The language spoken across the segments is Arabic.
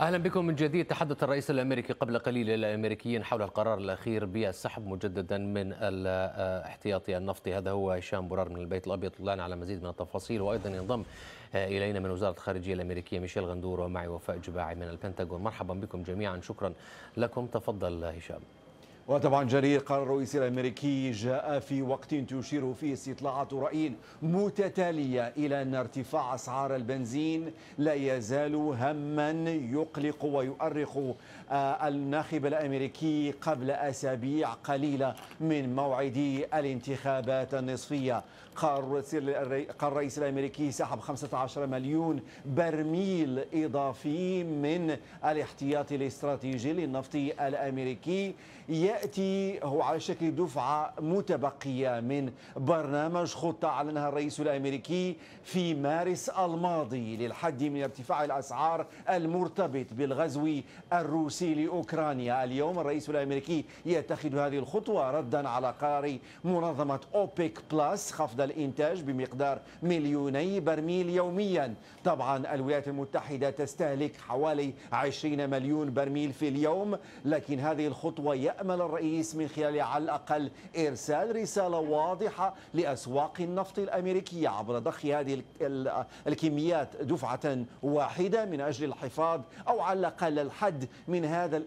اهلا بكم من جديد تحدث الرئيس الامريكي قبل قليل الى الامريكيين حول القرار الاخير بالسحب مجددا من الاحتياطي النفطي هذا هو هشام برار من البيت الابيض طلعنا على مزيد من التفاصيل وايضا ينضم الينا من وزاره الخارجيه الامريكيه ميشيل غندور ومعي وفاء جباعي من البنتاغون مرحبا بكم جميعا شكرا لكم تفضل هشام وطبعا جرير قرار الرئيس الامريكي جاء في وقت تشير فيه استطلاعات رأي متتاليه الى ان ارتفاع اسعار البنزين لا يزال هما يقلق ويؤرق آه، الناخب الامريكي قبل اسابيع قليله من موعد الانتخابات النصفيه قرار الرئيس الامريكي سحب 15 مليون برميل اضافي من الاحتياطي الاستراتيجي للنفط الامريكي ياتي هو على شكل دفعه متبقيه من برنامج خطه اعلنها الرئيس الامريكي في مارس الماضي للحد من ارتفاع الاسعار المرتبط بالغزو الروسي لاوكرانيا، اليوم الرئيس الامريكي يتخذ هذه الخطوه ردا على قرار منظمه اوبيك بلس خفض الانتاج بمقدار مليوني برميل يوميا، طبعا الولايات المتحده تستهلك حوالي 20 مليون برميل في اليوم، لكن هذه الخطوه يامل الرئيس من خلال على الأقل إرسال رسالة واضحة لأسواق النفط الأمريكية عبر ضخ هذه الكميات دفعة واحدة من أجل الحفاظ أو على الأقل الحد من هذا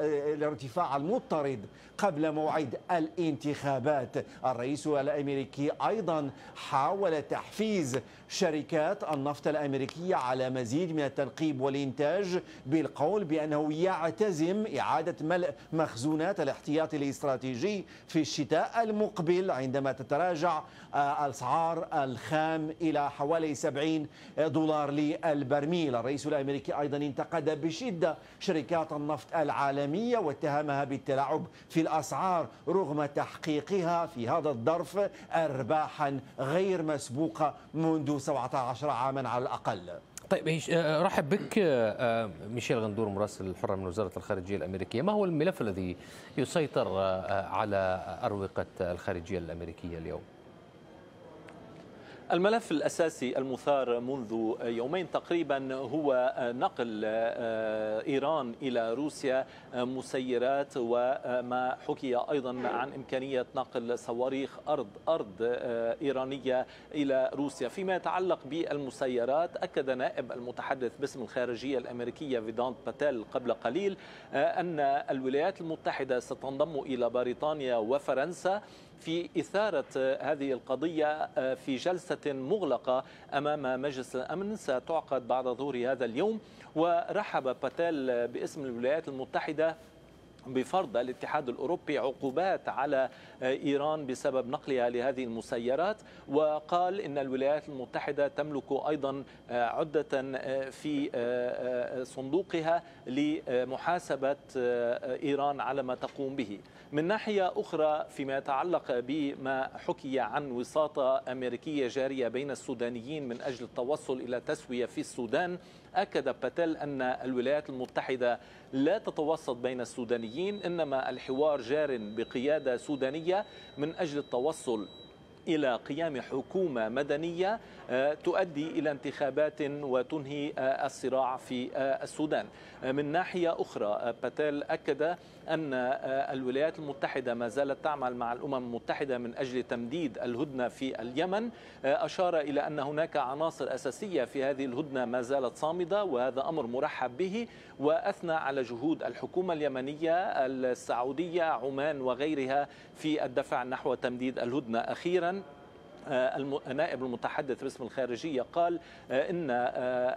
الارتفاع المضطرد قبل موعد الانتخابات الرئيس الأمريكي أيضا حاول تحفيز شركات النفط الأمريكية على مزيد من التنقيب والإنتاج بالقول بأنه يعتزم إعادة ملء مخزونات الاحتياطي الاستراتيجي في الشتاء المقبل عندما تتراجع آه، أسعار الخام إلى حوالي 70 دولار للبرميل الرئيس الأمريكي أيضا انتقد بشدة شركات النفط العالمية واتهمها بالتلاعب في الأسعار رغم تحقيقها في هذا الظرف أرباحا غير مسبوقة منذ 17 عاما على الأقل طيب آه، آه، رحب بك آه، ميشيل غندور مراسل الحرة من وزارة الخارجية الأمريكية ما هو الملف الذي يسيطر على أروقة الخارجية الأمريكية اليوم؟ الملف الأساسي المثار منذ يومين تقريبا هو نقل آه، إيران إلى روسيا آه، مسيرات وما حكي أيضا عن إمكانية نقل صواريخ أرض أرض آه، إيرانية إلى روسيا فيما يتعلق بالمسيرات أكد نائب المتحدث باسم الخارجية الأمريكية فيدانت باتيل قبل قليل أن الولايات المتحدة ستنضم إلى بريطانيا وفرنسا في إثارة هذه القضية آه، في جلسة مغلقة أمام مجلس الأمن ستعقد بعد ظهور هذا اليوم ورحب باتيل باسم الولايات المتحدة بفرض الاتحاد الأوروبي عقوبات على إيران بسبب نقلها لهذه المسيرات وقال إن الولايات المتحدة تملك أيضا عدة في صندوقها لمحاسبة إيران على ما تقوم به من ناحية أخرى فيما يتعلق بما حكي عن وساطة أمريكية جارية بين السودانيين من أجل التوصل إلى تسوية في السودان أكد باتيل أن الولايات المتحدة لا تتوسط بين السودانيين إنما الحوار جار بقيادة سودانية من أجل التوصل إلى قيام حكومة مدنية آه، تؤدي إلى انتخابات وتنهي آه، الصراع في آه، السودان من ناحية أخرى باتيل أكد أن الولايات المتحدة ما زالت تعمل مع الأمم المتحدة من أجل تمديد الهدنة في اليمن أشار إلى أن هناك عناصر أساسية في هذه الهدنة ما زالت صامدة وهذا أمر مرحب به وأثنى على جهود الحكومة اليمنية السعودية عمان وغيرها في الدفع نحو تمديد الهدنة أخيرا آه، النائب المتحدث باسم الخارجية قال آه، إن آه،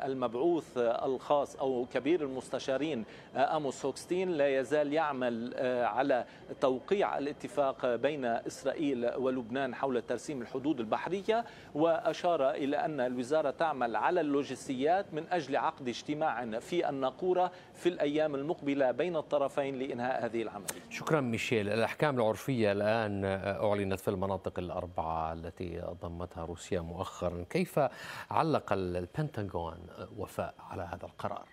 المبعوث الخاص أو كبير المستشارين أموس هوكستين لا يزال يعمل على توقيع الاتفاق بين إسرائيل ولبنان حول ترسيم الحدود البحرية وأشار إلى أن الوزارة تعمل على اللوجستيات من أجل عقد اجتماع في الناقورة في الأيام المقبلة بين الطرفين لإنهاء هذه العملية شكرا ميشيل الأحكام العرفية الآن أعلنت في المناطق الأربعة التي التي ضمتها روسيا مؤخرا كيف علق البنتاغون وفاء على هذا القرار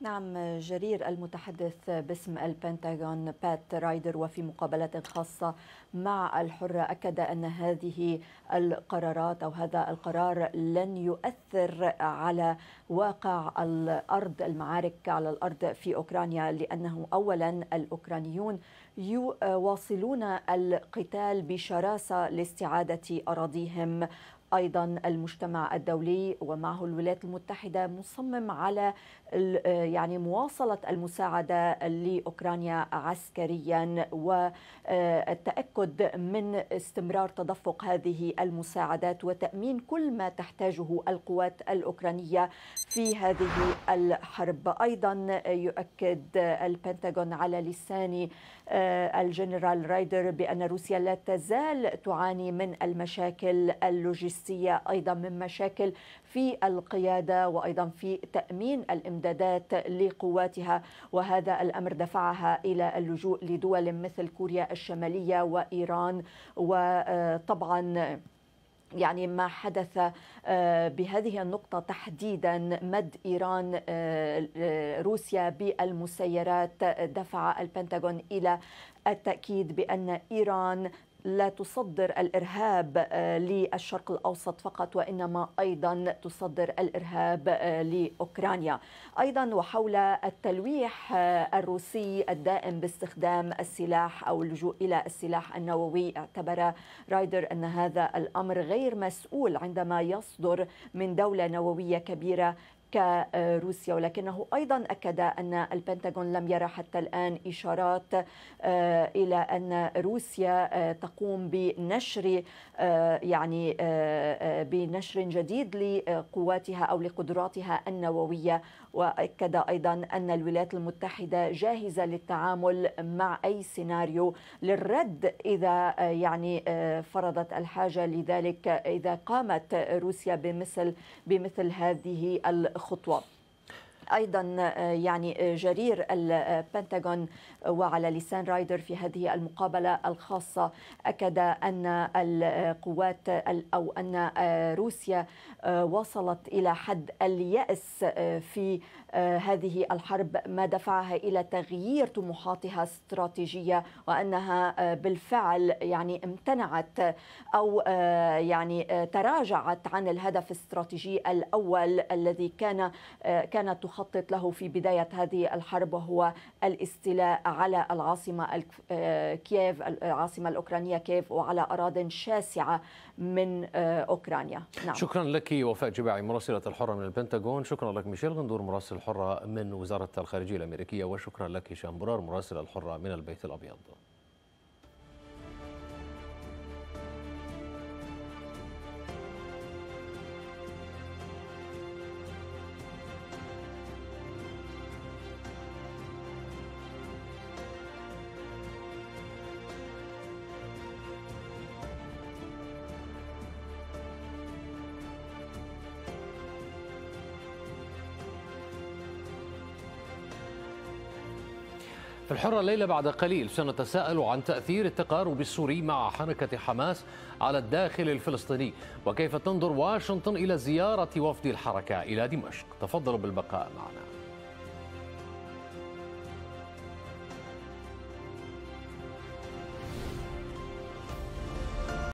نعم جرير المتحدث باسم البنتاغون بات رايدر وفي مقابلة خاصة مع الحرة أكد أن هذه القرارات أو هذا القرار لن يؤثر على واقع الأرض المعارك على الأرض في أوكرانيا لأنه أولا الأوكرانيون يواصلون القتال بشراسة لاستعادة أراضيهم ايضا المجتمع الدولي ومعه الولايات المتحده مصمم على آه، يعني مواصله المساعده لاوكرانيا عسكريا والتاكد من استمرار تدفق هذه المساعدات وتامين كل ما تحتاجه القوات الاوكرانيه في هذه الحرب ايضا يؤكد البنتاغون على لسان آه، الجنرال رايدر بان روسيا لا تزال تعاني من المشاكل اللوجستيه النفسيه ايضا من مشاكل في القياده وايضا في تامين الامدادات لقواتها وهذا الامر دفعها الى اللجوء لدول مثل كوريا الشماليه وايران وطبعا يعني ما حدث آه، بهذه النقطة تحديدا مد إيران آه، آه، روسيا بالمسيرات دفع البنتاغون إلى التأكيد بأن إيران لا تصدر الارهاب آه، للشرق الاوسط فقط وانما ايضا تصدر الارهاب آه، لاوكرانيا ايضا وحول التلويح آه، الروسي الدائم باستخدام السلاح او اللجوء الى السلاح النووي اعتبر رايدر ان هذا الامر غير مسؤول عندما يصدر من دوله نوويه كبيره كروسيا ولكنه أيضا أكد أن البنتاغون لم يرى حتى الآن إشارات آه، إلى أن روسيا آه، تقوم بنشر آه، يعني بنشر جديد لقواتها أو لقدراتها النووية واكد ايضا ان الولايات المتحده جاهزه للتعامل مع اي سيناريو للرد اذا آه، يعني آه، فرضت الحاجه لذلك اذا قامت روسيا بمثل بمثل هذه الخطوه ايضا آه، يعني آه، جرير البنتاغون وعلى لسان رايدر في هذه المقابله الخاصه اكد ان القوات او ان آه، روسيا وصلت الى حد الياس في آه، هذه الحرب ما دفعها إلى تغيير طموحاتها الاستراتيجية وأنها آه، بالفعل يعني امتنعت أو آه، يعني تراجعت عن الهدف الاستراتيجي الأول الذي كان كانت تخطط له في بداية هذه الحرب وهو الاستيلاء على العاصمة كييف العاصمة الأوكرانية كييف وعلى أراضٍ شاسعة من أوكرانيا نعم. شكرا لك وفاء جباعي مراسلة الحرة من البنتاغون شكرا لك ميشيل غندور مراسل الحرة من وزارة الخارجية الأمريكية وشكرا لك هشام برار مراسل الحرة من البيت الأبيض في الحرة الليلة بعد قليل سنتساءل عن تأثير التقارب السوري مع حركة حماس على الداخل الفلسطيني وكيف تنظر واشنطن إلى زيارة وفد الحركة إلى دمشق تفضلوا بالبقاء معنا